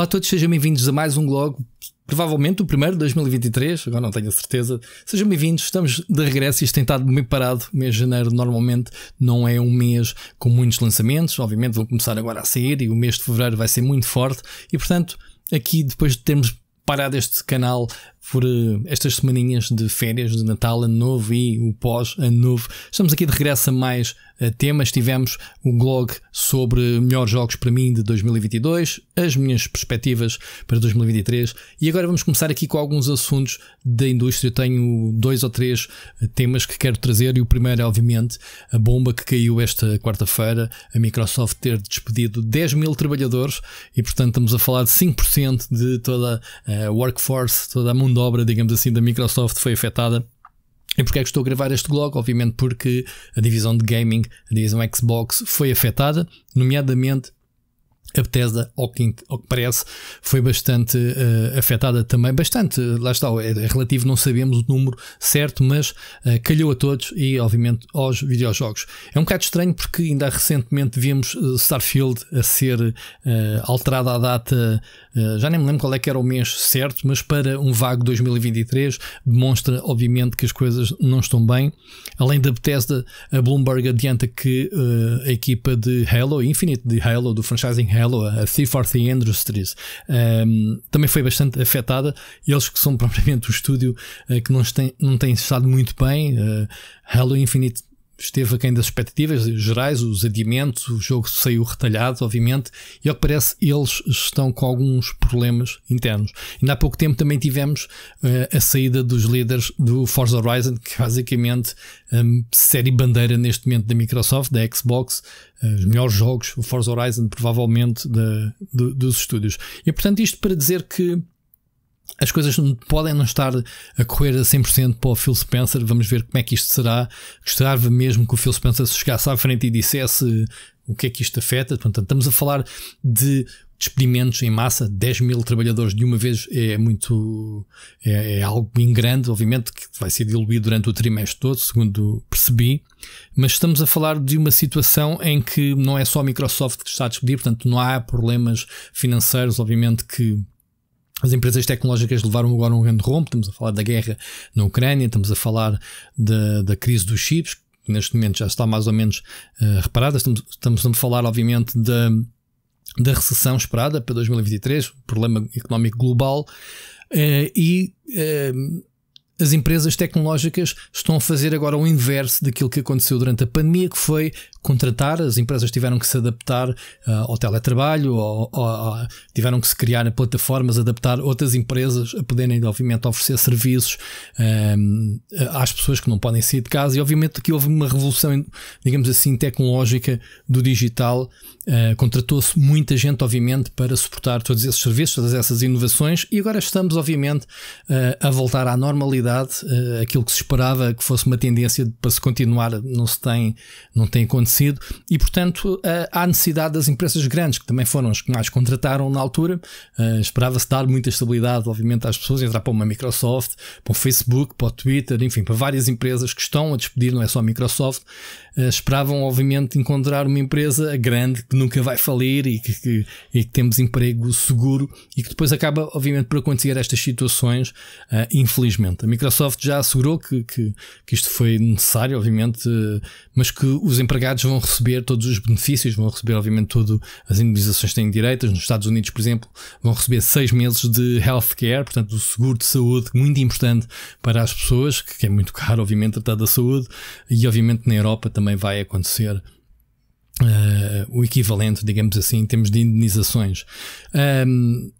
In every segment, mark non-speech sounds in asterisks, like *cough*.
Olá a todos, sejam bem-vindos a mais um blog, provavelmente o primeiro de 2023, agora não tenho a certeza. Sejam bem-vindos, estamos de regresso, isto tem estado meio parado. O mês de janeiro normalmente não é um mês com muitos lançamentos, obviamente vão começar agora a sair e o mês de fevereiro vai ser muito forte e, portanto, aqui depois de termos parado este canal por eh, estas semaninhas de férias de Natal, Ano Novo e o pós-Ano Novo. Estamos aqui de regresso a mais eh, temas. Tivemos o um blog sobre melhores jogos para mim de 2022, as minhas perspectivas para 2023 e agora vamos começar aqui com alguns assuntos da indústria. Eu tenho dois ou três eh, temas que quero trazer e o primeiro é, obviamente, a bomba que caiu esta quarta-feira, a Microsoft ter despedido 10 mil trabalhadores e, portanto, estamos a falar de 5% de toda a workforce, toda a mão de obra, digamos assim, da Microsoft foi afetada. E porque é que estou a gravar este blog? Obviamente porque a divisão de gaming, a divisão Xbox, foi afetada, nomeadamente a Bethesda, ao que, ao que, parece, foi bastante uh, afetada também. Bastante, lá está, é, é, relativo, não sabemos o número certo, mas uh, calhou a todos e, obviamente, aos videojogos. É um bocado estranho porque ainda recentemente vimos eh, Starfield a ser alterada a data, já nem me lembro qual é que era o mês certo, mas para um vago 2023, demonstra, obviamente, que as coisas não estão bem. Além da Bethesda, a Bloomberg adianta que a equipa de Halo, Infinite de Halo, do franchising Halo, Hello, a C4 the Industries, um, também foi bastante afetada. Eles que são *laughs* propriamente o estúdio uh, que não tem, não tem estado muito bem. Uh, Hello Infinite esteve aquém das expectativas gerais, os adiamentos, o jogo saiu retalhado, obviamente, e ao que parece eles estão com alguns problemas internos. Ainda há pouco tempo também tivemos uh, a saída dos líderes do Forza Horizon, que é basicamente um, série bandeira neste momento da Microsoft, da Xbox, uh, os melhores jogos, o Forza Horizon provavelmente dos estúdios. E portanto isto para dizer que as coisas podem não estar a correr a 100% para o Phil Spencer. Vamos ver como é que isto será. Gostava mesmo que o Phil Spencer se chegasse à frente e dissesse o que é que isto afeta. Portanto, estamos a falar de experimentos em massa, 10 mil trabalhadores de uma vez é muito é, é algo bem grande, obviamente que vai ser diluído durante o trimestre todo, segundo percebi, mas estamos a falar de uma situação em que não é só a Microsoft que está a despedir, portanto não há problemas financeiros, obviamente que as empresas tecnológicas levaram agora um grande rombo. Estamos a falar da guerra na Ucrânia, estamos a falar da, da crise dos chips, que neste momento já está mais ou menos uh, reparada. Estamos, estamos a falar, obviamente, da, da recessão esperada para 2023, problema económico global. Uh, e uh, as empresas tecnológicas estão a fazer agora o inverso daquilo que aconteceu durante a pandemia, que foi contratar, as empresas tiveram que se adaptar uh, ao teletrabalho, ou, ou, tiveram que se criar plataformas, adaptar outras empresas a poderem, obviamente, oferecer serviços um, às pessoas que não podem sair de casa. E, obviamente, que houve uma revolução, digamos assim, tecnológica do digital. Uh, Contratou-se muita gente, obviamente, para suportar todos esses serviços, todas essas inovações. E agora estamos, obviamente, uh, a voltar à normalidade realidade eh, aquilo que se esperava que fosse uma tendência para se continuar não se tem, não tem acontecido e portanto eh, há necessidade das empresas grandes que também foram as que mais contrataram na altura, eh, esperava-se dar muita estabilidade obviamente às pessoas, entrar para uma Microsoft, para o Facebook, para o Twitter, enfim, para várias empresas que estão a despedir, não é só a Microsoft, esperavam obviamente encontrar uma empresa grande que nunca vai falir e que, que, e que temos emprego seguro e que depois acaba obviamente por acontecer estas situações, infelizmente. A Microsoft já assegurou que, que, que, isto foi necessário, obviamente, mas que os empregados vão receber todos os benefícios, vão receber, obviamente, tudo as indemnizações que têm direitos. Nos Estados Unidos, por exemplo, vão receber seis meses de health care, portanto, o seguro de saúde, muito importante para as pessoas, que é muito caro, obviamente, tratar da saúde, e obviamente na Europa também vai acontecer. Uh, o equivalente, digamos assim, em termos de indenizações. Um,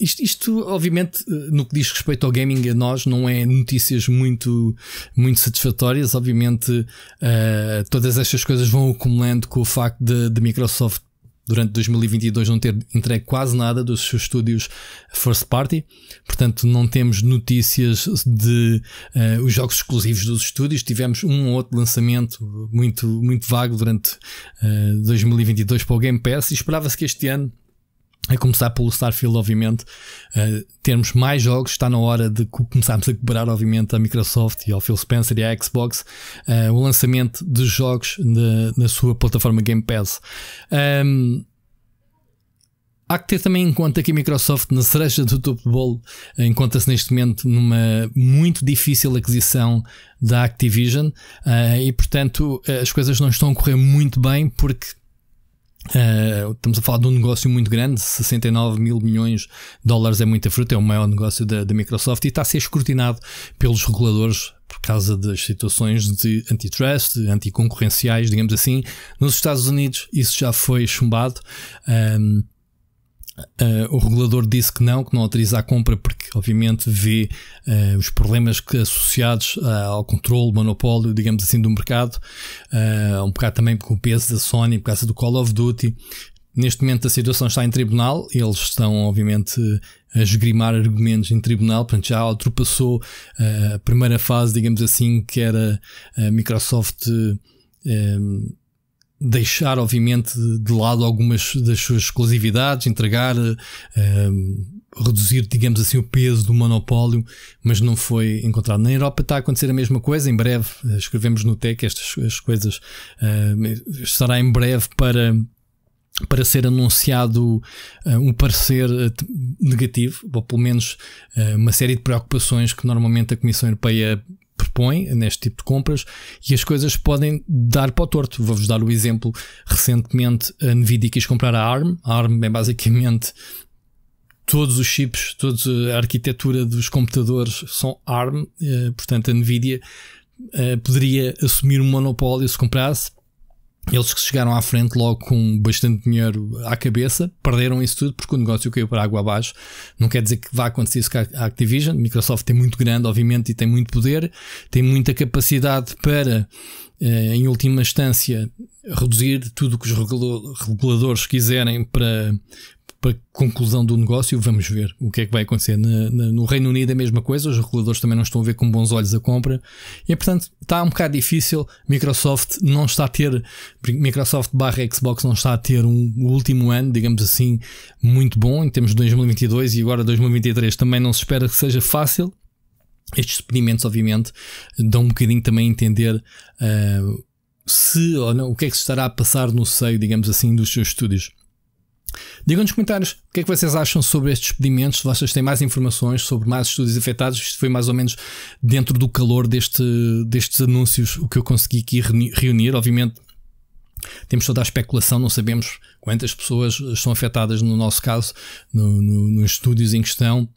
isto, isto, obviamente, eh, no que diz respeito ao gaming, a nós não é notícias muito, muito satisfatórias. Obviamente, uh, todas estas coisas vão acumulando com o facto de, de Microsoft durante 2022 não ter entregue quase nada dos seus estúdios first party, portanto não temos notícias de uh, os jogos exclusivos dos estúdios. Tivemos um ou outro lançamento muito muito vago durante uh, 2022 para o Game Pass e esperava-se que este ano a começar pelo Starfield, obviamente, uh, termos mais jogos, está na hora de começarmos a cobrar, obviamente, a Microsoft e ao Phil Spencer e à Xbox uh, o lançamento de jogos de, na sua plataforma Game Pass. Um, Há que ter também em conta que a Microsoft, na cereja do topo Bowl bolo, encontra-se neste momento numa muito difícil aquisição da Activision uh, e, portanto, eh, as coisas não estão a correr muito bem porque Uh, estamos a falar de um negócio muito grande, 69 mil milhões de dólares é muita fruta, é o maior negócio da, da Microsoft e está a ser escrutinado pelos reguladores por causa das situações de antitrust, anticoncorrenciais, digamos assim. Nos Estados Unidos isso já foi chumbado. Um, ehm, Uh, o regulador disse que não, que não autoriza a compra porque, obviamente, vê uh, os problemas que, associados uh, ao controle, monopólio, digamos assim, do mercado, ah, um bocado também com o peso da Sony, por causa do Call of Duty. Neste momento a situação está em tribunal, eles estão, obviamente, a esgrimar argumentos em tribunal, portanto já ultrapassou a primeira fase, digamos assim, que era a Microsoft. Um, deixar, obviamente, de lado algumas das suas exclusividades, entregar, uh, reduzir, digamos assim, o peso do monopólio, mas não foi encontrado. Na Europa está a acontecer a mesma coisa, em breve, eh, escrevemos no TEC estas coisas, uh, estará em breve para para ser anunciado uh, um parecer eh, negativo, ou pelo menos uh, uma série de preocupações que normalmente a Comissão Europeia propõe neste tipo de compras e as coisas podem dar para o torto. Vou-vos dar o exemplo. Recentemente a Nvidia quis comprar a ARM. A ARM é basicamente todos os chips, toda eh, a arquitetura dos computadores são ARM, eh, portanto a Nvidia eh, poderia assumir um monopólio se comprasse eles que chegaram à frente logo com bastante dinheiro à cabeça, perderam isso tudo porque o negócio caiu para água abaixo. Não quer dizer que vá acontecer isso com a Activision. Microsoft é muito grande, obviamente, e tem muito poder, tem muita capacidade para, eh, em última instância, reduzir tudo o que os reguladores quiserem para, para conclusão do negócio, vamos ver o que é que vai acontecer. Na, na, no Reino Unido é a mesma coisa, os reguladores também não estão a ver com bons olhos a compra. E portanto está um bocado difícil. Microsoft não está a ter, Microsoft barra Xbox não está a ter um último ano, digamos assim, muito bom Temos 2022 e agora 2023 também não se espera que seja fácil. Estes experimentos, obviamente, dão um bocadinho também a entender. Uh, se ou não, o que é que se estará a passar no seio, digamos assim, dos seus estúdios. Digam nos comentários o que é que vocês acham sobre estes pedimentos, se vocês têm mais informações sobre mais estúdios afetados. Isto foi mais ou menos dentro do calor deste, destes anúncios o que eu consegui aqui reunir. Obviamente, temos toda a especulação, não sabemos quantas pessoas são afetadas no nosso caso, no, no, nos estúdios em questão.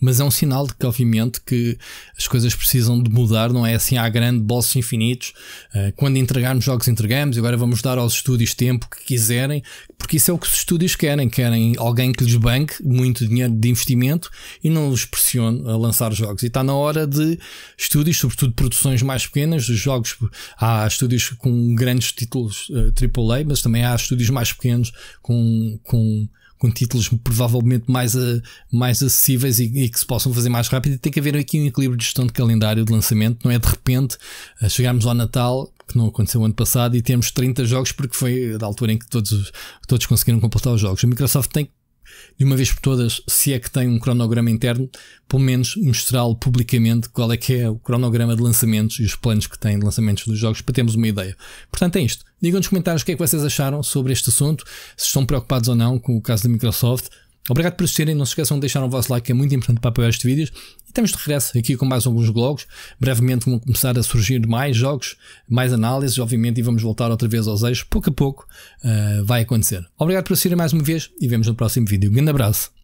Mas é um sinal de que, obviamente, que as coisas precisam de mudar, não é assim há grande bolsos infinitos. Eh, quando entregarmos jogos, entregamos, agora vamos dar aos estúdios tempo que quiserem, porque isso é o que os estúdios querem. Querem alguém que lhes banque muito dinheiro de investimento e não os pressione a lançar jogos. E está na hora de estúdios, sobretudo produções mais pequenas, os jogos. Há estúdios com grandes títulos AAA, eh, mas também há estúdios mais pequenos com. com com títulos provavelmente mais, a, eh, mais acessíveis e, e, que se possam fazer mais rápido. Tem que haver aqui um equilíbrio de gestão de calendário de lançamento, não é de repente eh, chegarmos ao Natal, que não aconteceu ano passado, e temos 30 jogos porque foi da altura em que todos, todos conseguiram completar os jogos. A Microsoft tem que de uma vez por todas, se é que tem um cronograma interno, pelo menos mostrá-lo publicamente qual é que é o cronograma de lançamentos e os planos que tem de lançamentos dos jogos para termos uma ideia. Portanto, é isto. Digam nos comentários o que é que vocês acharam sobre este assunto, se estão preocupados ou não com o caso da Microsoft. Obrigado por assistirem, não se esqueçam de deixar o vosso like, que é muito importante para apoiar estes vídeos. E estamos de regresso aqui com mais alguns blogs. Brevemente vão começar a surgir mais jogos, mais análises, obviamente, e vamos voltar outra vez aos eixos. Pouco a pouco uh, vai acontecer. Obrigado por assistirem mais uma vez e vemos no próximo vídeo. Um grande abraço.